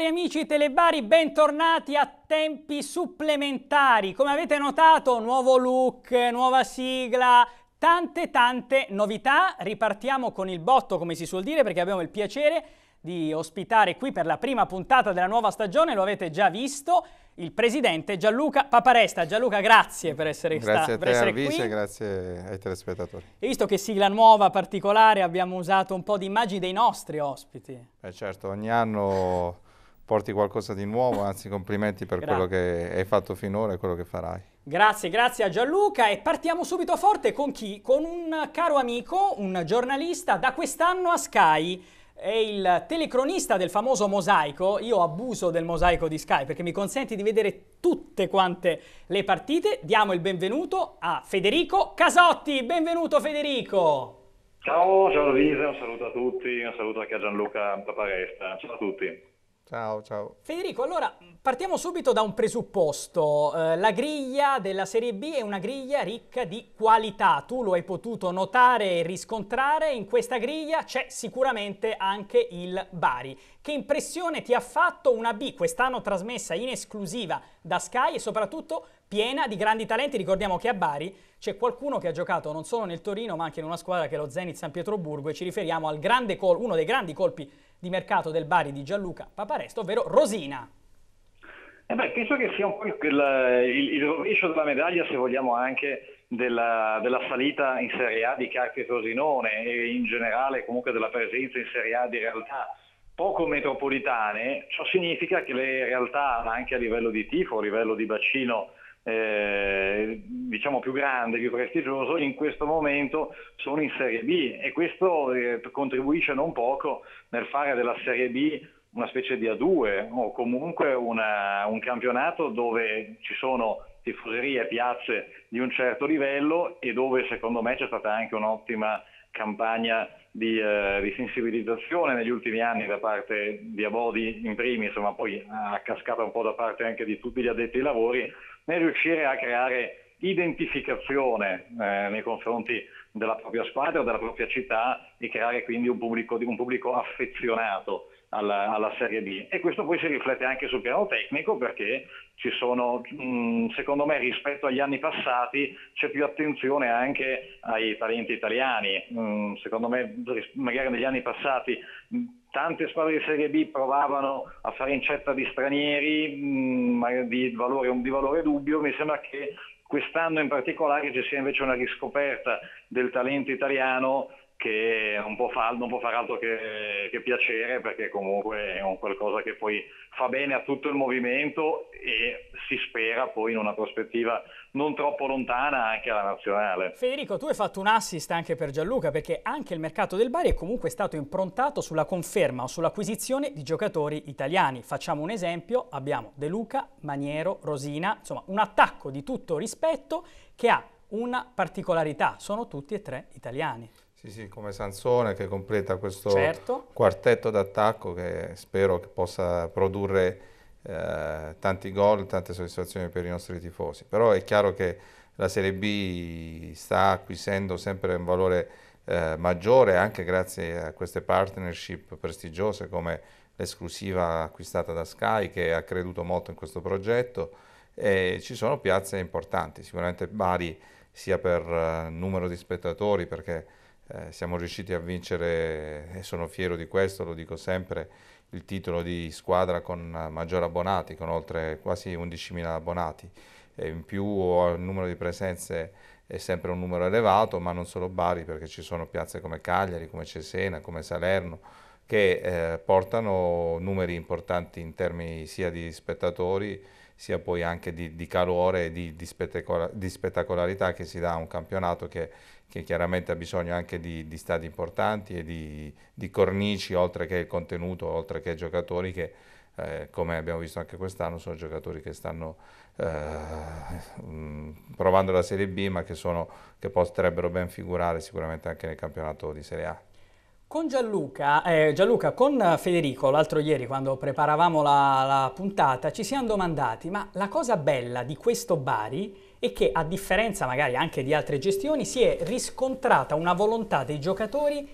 Cari amici telebari, bentornati a tempi supplementari. Come avete notato, nuovo look, nuova sigla, tante tante novità. Ripartiamo con il botto, come si suol dire, perché abbiamo il piacere di ospitare qui per la prima puntata della nuova stagione, lo avete già visto, il presidente Gianluca Paparesta. Gianluca, grazie per essere, grazie sta, per essere qui. Grazie a te, grazie ai telespettatori. E visto che sigla nuova, particolare, abbiamo usato un po' di immagini dei nostri ospiti. Eh certo, ogni anno porti qualcosa di nuovo, anzi complimenti per quello che hai fatto finora e quello che farai. Grazie, grazie a Gianluca e partiamo subito forte con chi? Con un caro amico, un giornalista da quest'anno a Sky. È il telecronista del famoso mosaico, io abuso del mosaico di Sky perché mi consente di vedere tutte quante le partite. Diamo il benvenuto a Federico Casotti, benvenuto Federico! Ciao, ciao Luisa, un saluto a tutti, un saluto anche a Gianluca Paparesta, ciao a tutti. Ciao, ciao. Federico, allora partiamo subito da un presupposto. Eh, la griglia della Serie B è una griglia ricca di qualità. Tu lo hai potuto notare e riscontrare. In questa griglia c'è sicuramente anche il Bari. Che impressione ti ha fatto una B quest'anno trasmessa in esclusiva da Sky e soprattutto piena di grandi talenti? Ricordiamo che a Bari c'è qualcuno che ha giocato non solo nel Torino ma anche in una squadra che è lo Zenit San Pietroburgo e ci riferiamo al grande col, uno dei grandi colpi di mercato del Bari di Gianluca Paparesto, ovvero Rosina. Eh beh, penso che sia un po' il, il, il, rovescio della medaglia, se vogliamo, anche della, della salita in Serie A di Carpi Frosinone e in generale comunque della presenza in Serie A di realtà poco metropolitane. Ciò significa che le realtà, anche a livello di tifo, a livello di bacino eh, diciamo più grande, più prestigioso, in questo momento sono in Serie B e questo eh, contribuisce non poco nel fare della Serie B una specie di A2 o comunque una, un campionato dove ci sono tifoserie e piazze di un certo livello e dove secondo me c'è stata anche un'ottima campagna di, eh, di, sensibilizzazione negli ultimi anni da parte di Abodi in primis, ma poi a cascata un po' da parte anche di tutti gli addetti ai lavori, nel riuscire a creare identificazione eh, nei confronti della propria squadra della propria città e creare quindi un pubblico, un pubblico affezionato alla, alla, Serie B. E questo poi si riflette anche sul piano tecnico perché ci sono, mh, mm, secondo me, rispetto agli anni passati c'è più attenzione anche ai talenti italiani. Mh, mm, secondo me, magari negli anni passati mh, tante squadre di Serie B provavano a fare incetta di stranieri mh, mm, di, valore, di valore dubbio, mi sembra che quest'anno in particolare ci sia invece una riscoperta del talento italiano che non può, far, non può far altro che, che, piacere perché comunque è un qualcosa che poi fa bene a tutto il movimento e si spera poi in una prospettiva non troppo lontana anche alla nazionale. Federico, tu hai fatto un assist anche per Gianluca perché anche il mercato del Bari è comunque stato improntato sulla conferma o sull'acquisizione di giocatori italiani. Facciamo un esempio, abbiamo De Luca, Maniero, Rosina, insomma un attacco di tutto rispetto che ha una particolarità, sono tutti e tre italiani. Sì, sì, come Sansone che completa questo certo. quartetto d'attacco che spero che possa produrre eh, tanti gol, tante soddisfazioni per i nostri tifosi. Però è chiaro che la Serie B sta acquisendo sempre un valore eh, maggiore anche grazie a queste partnership prestigiose come l'esclusiva acquistata da Sky che ha creduto molto in questo progetto e ci sono piazze importanti, sicuramente Bari sia per eh, numero di spettatori perché eh, siamo riusciti a vincere, e sono fiero di questo, lo dico sempre, il titolo di squadra con maggior abbonati, con oltre quasi 11.000 abbonati. E in più il numero di presenze è sempre un numero elevato, ma non solo Bari, perché ci sono piazze come Cagliari, come Cesena, come Salerno, che eh, portano numeri importanti in termini sia di spettatori sia poi anche di, di calore e di, di, spettacola, di, spettacolarità che si dà a un campionato che, che chiaramente ha bisogno anche di, stadi importanti e di, cornici, oltre che il contenuto, oltre che giocatori che, eh, come abbiamo visto anche quest'anno, sono giocatori che stanno eh, provando la Serie B, ma che, sono, che potrebbero ben figurare sicuramente anche nel campionato di Serie A. Con Gianluca, eh, Gianluca, con Federico l'altro ieri quando preparavamo la, la puntata ci siamo domandati ma la cosa bella di questo Bari è che a differenza magari anche di altre gestioni si è riscontrata una volontà dei giocatori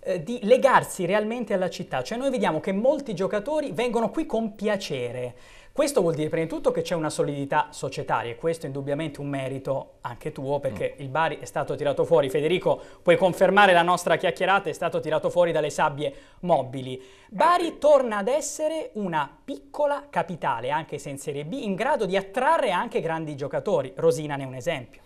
eh, di legarsi realmente alla città, cioè noi vediamo che molti giocatori vengono qui con piacere, questo vuol dire prima di tutto che c'è una solidità societaria e questo è indubbiamente un merito anche tuo perché mm. il Bari è stato tirato fuori, Federico puoi confermare la nostra chiacchierata, è stato tirato fuori dalle sabbie mobili. Bari torna ad essere una piccola capitale anche se in Serie B in grado di attrarre anche grandi giocatori, Rosina ne è un esempio.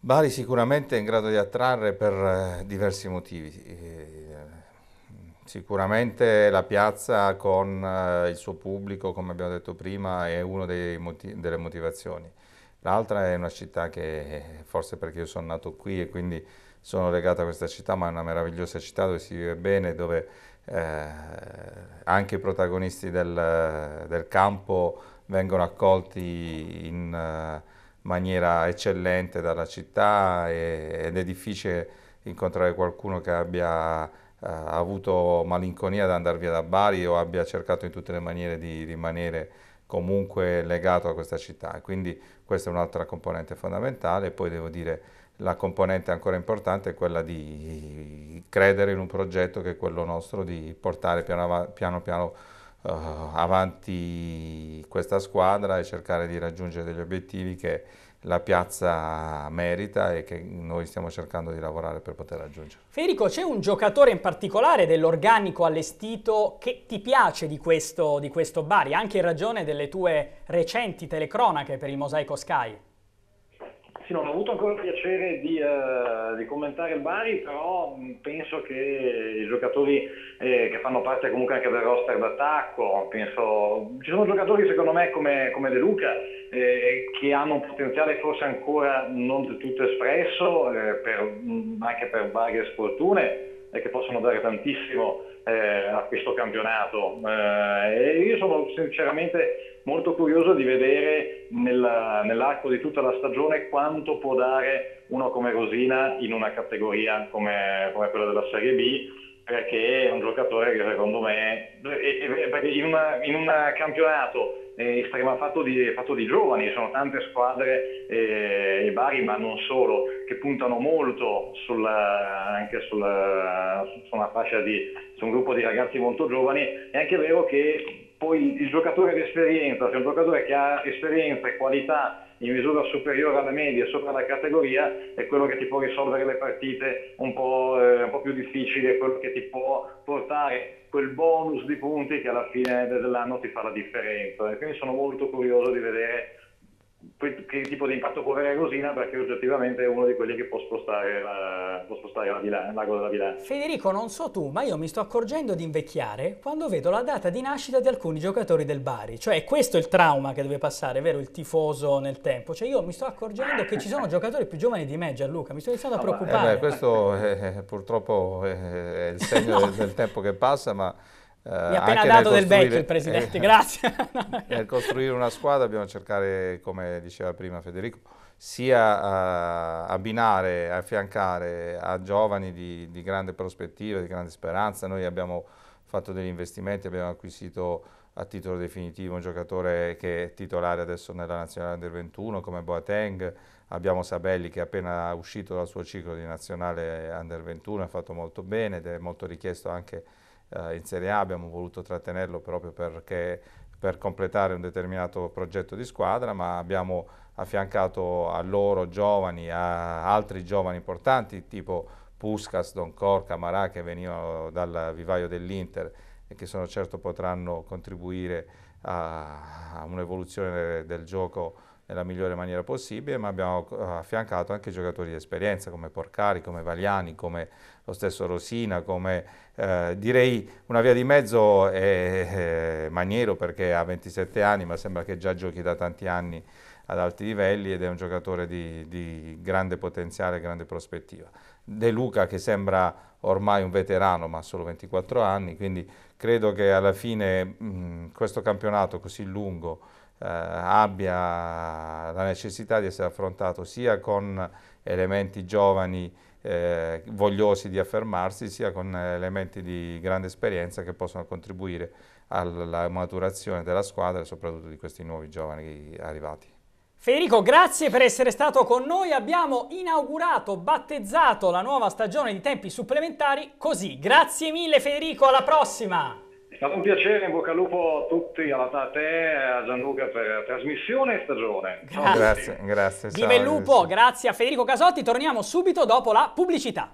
Bari sicuramente è in grado di attrarre per eh, diversi motivi eh, Sicuramente la piazza con eh, il suo pubblico, come abbiamo detto prima, è una delle motivazioni. L'altra è una città che, eh, forse perché io sono nato qui e quindi sono legato a questa città, ma è una meravigliosa città dove si vive bene, dove eh, anche i protagonisti del, del, campo vengono accolti in eh, maniera eccellente dalla città e, ed è difficile incontrare qualcuno che abbia eh, ha avuto malinconia ad andare via da Bari o abbia cercato in tutte le maniere di rimanere comunque legato a questa città. Quindi questa è un'altra componente fondamentale. Poi devo dire la componente ancora importante è quella di credere in un progetto che è quello nostro di portare piano piano, piano uh, avanti questa squadra e cercare di raggiungere degli obiettivi che la piazza merita e che noi stiamo cercando di lavorare per poter raggiungere. Federico, c'è un giocatore in particolare dell'organico allestito che ti piace di questo, di questo Bari, anche in ragione delle tue recenti telecronache per il Mosaico Sky? Sì, non ho avuto ancora il piacere di, eh, di commentare il Bari, però mm, penso che i giocatori eh, che fanno parte comunque anche del roster d'attacco, penso... ci sono giocatori secondo me come, come De Luca eh, che hanno un potenziale forse ancora non del tutto espresso, eh, per, mm, anche per varie sfortune, e che possono dare tantissimo eh, a questo campionato. Eh, io sono sinceramente molto curioso di vedere nella, nell'arco di tutta la stagione quanto può dare uno come Rosina in una categoria come, come quella della Serie B perché è un giocatore che secondo me, è, in, una, in un campionato estrema eh, fatto di, fatto di giovani, sono tante squadre eh, e Bari ma non solo che puntano molto sulla, anche sulla, su una fascia di su un gruppo di ragazzi molto giovani, è anche vero che poi il giocatore d'esperienza, se un giocatore che ha esperienza e qualità in misura superiore alla media e sopra la categoria è quello che ti può risolvere le partite un po', eh, un po', più difficili, è quello che ti può portare quel bonus di punti che alla fine dell'anno ti fa la differenza. E quindi sono molto curioso di vedere che tipo di impatto può avere la Rosina perché oggettivamente è uno di quelli che può spostare, la, può spostare la bilan- l'ago della bilancia. Federico, non so tu, ma io mi sto accorgendo di invecchiare quando vedo la data di nascita di alcuni giocatori del Bari. Cioè, questo è il trauma che deve passare, vero? Il tifoso nel tempo. Cioè, io mi sto accorgendo che ci sono giocatori più giovani di me, Gianluca. Mi sto iniziando a ah, preoccupare. Eh beh, questo è, eh, eh, purtroppo eh, è il segno no. del, del tempo che passa, ma... Eh, Mi ha appena dato del vecchio il presidente, eh, grazie. nel costruire una squadra dobbiamo cercare, come diceva prima Federico, sia uh, abbinare, affiancare a giovani di, di, grande prospettiva, di grande speranza. Noi abbiamo fatto degli investimenti, abbiamo acquisito a titolo definitivo un giocatore che è titolare adesso nella Nazionale Under 21 come Boateng, abbiamo Sabelli che è appena uscito dal suo ciclo di Nazionale Under 21, ha fatto molto bene ed è molto richiesto anche eh, in Serie A abbiamo voluto trattenerlo proprio perché per completare un determinato progetto di squadra, ma abbiamo affiancato a loro giovani, a altri giovani importanti, tipo Puskas, Don Doncor, Camarà, che venivano dal vivaio dell'Inter e che sono certo potranno contribuire a, a un'evoluzione del gioco nella migliore maniera possibile, ma abbiamo eh, affiancato anche giocatori di esperienza come Porcari, come Valiani, come lo stesso Rosina, come eh, direi una via di mezzo è, è eh, Maniero perché ha 27 anni, ma sembra che già giochi da tanti anni ad alti livelli ed è un giocatore di, di grande potenziale, grande prospettiva. De Luca che sembra ormai un veterano ma ha solo 24 anni, quindi credo che alla fine mh, questo campionato così lungo eh, abbia la necessità di essere affrontato sia con elementi giovani eh, vogliosi di affermarsi, sia con elementi di grande esperienza che possono contribuire alla maturazione della squadra e soprattutto di questi nuovi giovani arrivati. Federico, grazie per essere stato con noi. Abbiamo inaugurato, battezzato la nuova stagione di tempi supplementari così. Grazie mille Federico, alla prossima! È stato un piacere, in bocca al lupo a tutti, a te, a Gianluca per trasmissione e stagione. Ciao grazie, grazie. Viva il lupo, grazie a Federico Casotti, torniamo subito dopo la pubblicità.